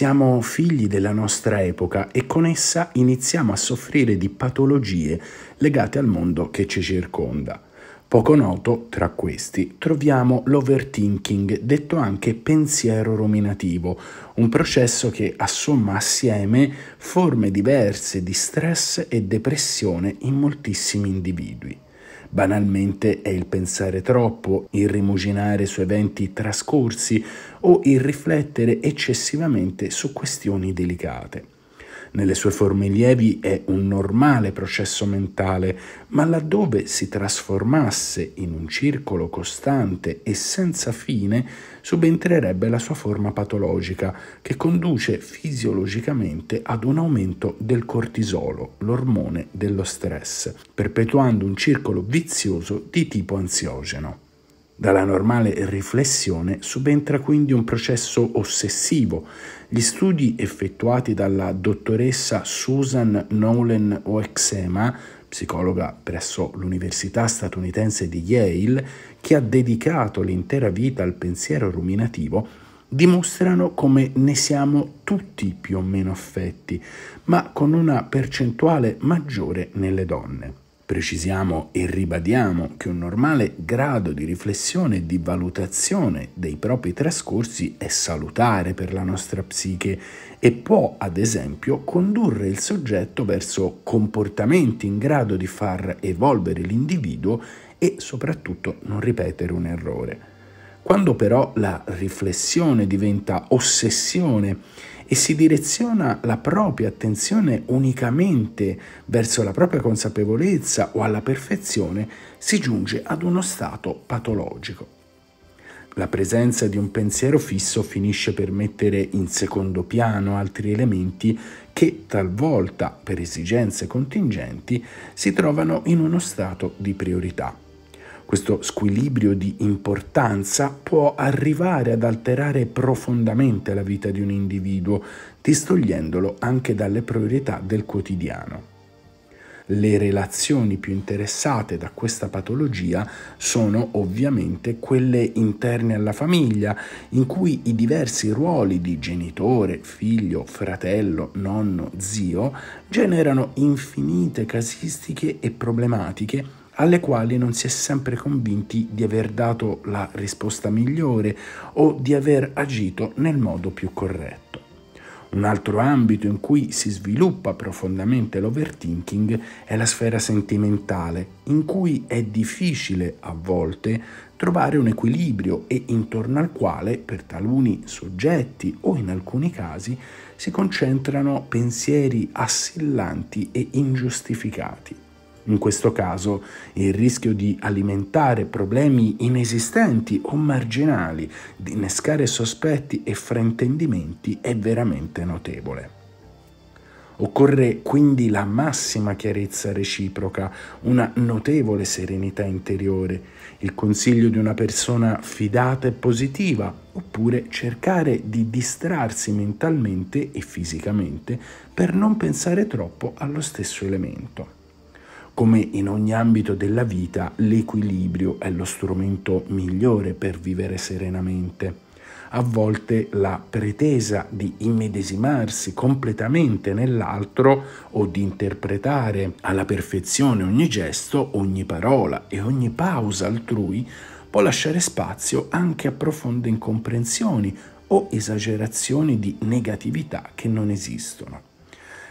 Siamo figli della nostra epoca e con essa iniziamo a soffrire di patologie legate al mondo che ci circonda. Poco noto tra questi troviamo l'overthinking, detto anche pensiero ruminativo, un processo che assomma assieme forme diverse di stress e depressione in moltissimi individui. Banalmente è il pensare troppo, il rimuginare su eventi trascorsi o il riflettere eccessivamente su questioni delicate nelle sue forme lievi è un normale processo mentale, ma laddove si trasformasse in un circolo costante e senza fine, subentrerebbe la sua forma patologica, che conduce fisiologicamente ad un aumento del cortisolo, l'ormone dello stress, perpetuando un circolo vizioso di tipo ansiogeno. Dalla normale riflessione subentra quindi un processo ossessivo. Gli studi effettuati dalla dottoressa Susan Nolan Oexema, psicologa presso l'Università statunitense di Yale, che ha dedicato l'intera vita al pensiero ruminativo, dimostrano come ne siamo tutti più o meno affetti, ma con una percentuale maggiore nelle donne. Precisiamo e ribadiamo che un normale grado di riflessione e di valutazione dei propri trascorsi è salutare per la nostra psiche e può, ad esempio, condurre il soggetto verso comportamenti in grado di far evolvere l'individuo e soprattutto non ripetere un errore. Quando però la riflessione diventa ossessione e si direziona la propria attenzione unicamente verso la propria consapevolezza o alla perfezione, si giunge ad uno stato patologico. La presenza di un pensiero fisso finisce per mettere in secondo piano altri elementi che talvolta, per esigenze contingenti, si trovano in uno stato di priorità. Questo squilibrio di importanza può arrivare ad alterare profondamente la vita di un individuo, distogliendolo anche dalle priorità del quotidiano. Le relazioni più interessate da questa patologia sono ovviamente quelle interne alla famiglia, in cui i diversi ruoli di genitore, figlio, fratello, nonno, zio generano infinite casistiche e problematiche alle quali non si è sempre convinti di aver dato la risposta migliore o di aver agito nel modo più corretto. Un altro ambito in cui si sviluppa profondamente l'overthinking è la sfera sentimentale, in cui è difficile a volte trovare un equilibrio e intorno al quale per taluni soggetti o in alcuni casi si concentrano pensieri assillanti e ingiustificati. In questo caso il rischio di alimentare problemi inesistenti o marginali, di innescare sospetti e fraintendimenti è veramente notevole. Occorre quindi la massima chiarezza reciproca, una notevole serenità interiore, il consiglio di una persona fidata e positiva, oppure cercare di distrarsi mentalmente e fisicamente per non pensare troppo allo stesso elemento. Come in ogni ambito della vita, l'equilibrio è lo strumento migliore per vivere serenamente. A volte la pretesa di immedesimarsi completamente nell'altro o di interpretare alla perfezione ogni gesto, ogni parola e ogni pausa altrui può lasciare spazio anche a profonde incomprensioni o esagerazioni di negatività che non esistono.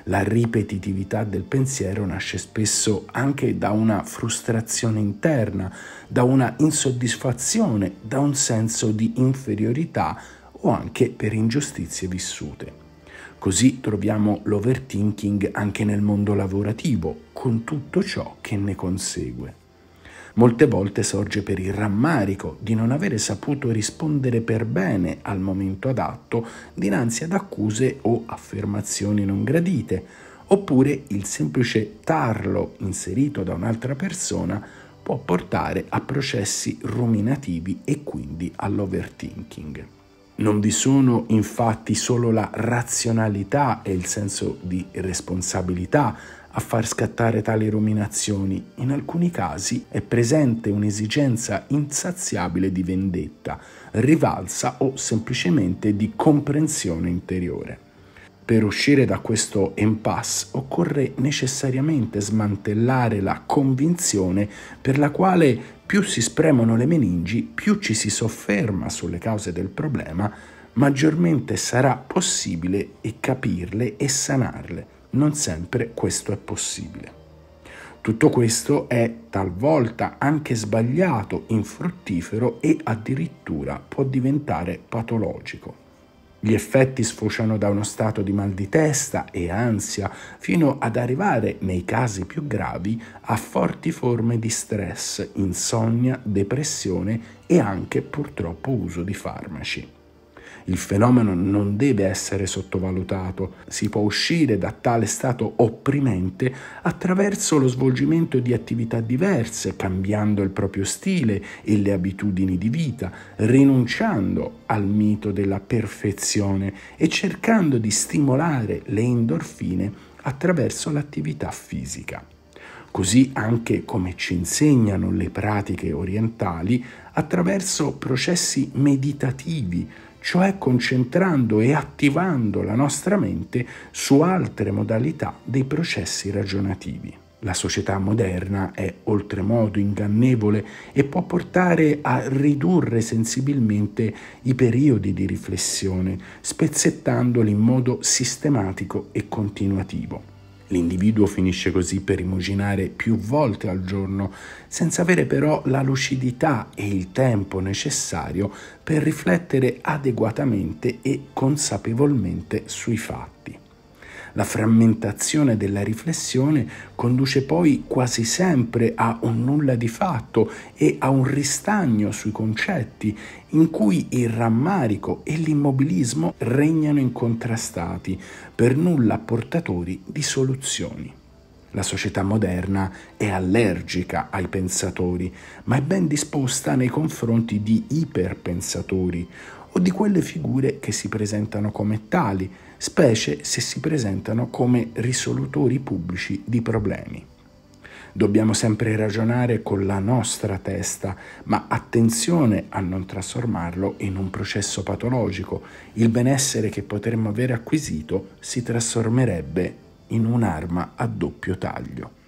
La ripetitività del pensiero nasce spesso anche da una frustrazione interna, da una insoddisfazione, da un senso di inferiorità o anche per ingiustizie vissute. Così troviamo l'overthinking anche nel mondo lavorativo, con tutto ciò che ne consegue. Molte volte sorge per il rammarico di non avere saputo rispondere per bene al momento adatto dinanzi ad accuse o affermazioni non gradite, oppure il semplice tarlo inserito da un'altra persona può portare a processi ruminativi e quindi all'overthinking. Non vi sono infatti solo la razionalità e il senso di responsabilità a far scattare tali ruminazioni. In alcuni casi è presente un'esigenza insaziabile di vendetta, rivalsa o semplicemente di comprensione interiore. Per uscire da questo impasse occorre necessariamente smantellare la convinzione per la quale più si spremono le meningi, più ci si sofferma sulle cause del problema, maggiormente sarà possibile capirle e sanarle non sempre questo è possibile. Tutto questo è talvolta anche sbagliato, infruttifero e addirittura può diventare patologico. Gli effetti sfociano da uno stato di mal di testa e ansia fino ad arrivare, nei casi più gravi, a forti forme di stress, insonnia, depressione e anche purtroppo uso di farmaci. Il fenomeno non deve essere sottovalutato. Si può uscire da tale stato opprimente attraverso lo svolgimento di attività diverse, cambiando il proprio stile e le abitudini di vita, rinunciando al mito della perfezione e cercando di stimolare le endorfine attraverso l'attività fisica. Così anche come ci insegnano le pratiche orientali, attraverso processi meditativi, cioè concentrando e attivando la nostra mente su altre modalità dei processi ragionativi. La società moderna è oltremodo ingannevole e può portare a ridurre sensibilmente i periodi di riflessione, spezzettandoli in modo sistematico e continuativo. L'individuo finisce così per rimuginare più volte al giorno, senza avere però la lucidità e il tempo necessario per riflettere adeguatamente e consapevolmente sui fatti. La frammentazione della riflessione conduce poi quasi sempre a un nulla di fatto e a un ristagno sui concetti in cui il rammarico e l'immobilismo regnano incontrastati, per nulla portatori di soluzioni. La società moderna è allergica ai pensatori, ma è ben disposta nei confronti di iperpensatori o di quelle figure che si presentano come tali, specie se si presentano come risolutori pubblici di problemi. Dobbiamo sempre ragionare con la nostra testa, ma attenzione a non trasformarlo in un processo patologico. Il benessere che potremmo aver acquisito si trasformerebbe in un'arma a doppio taglio.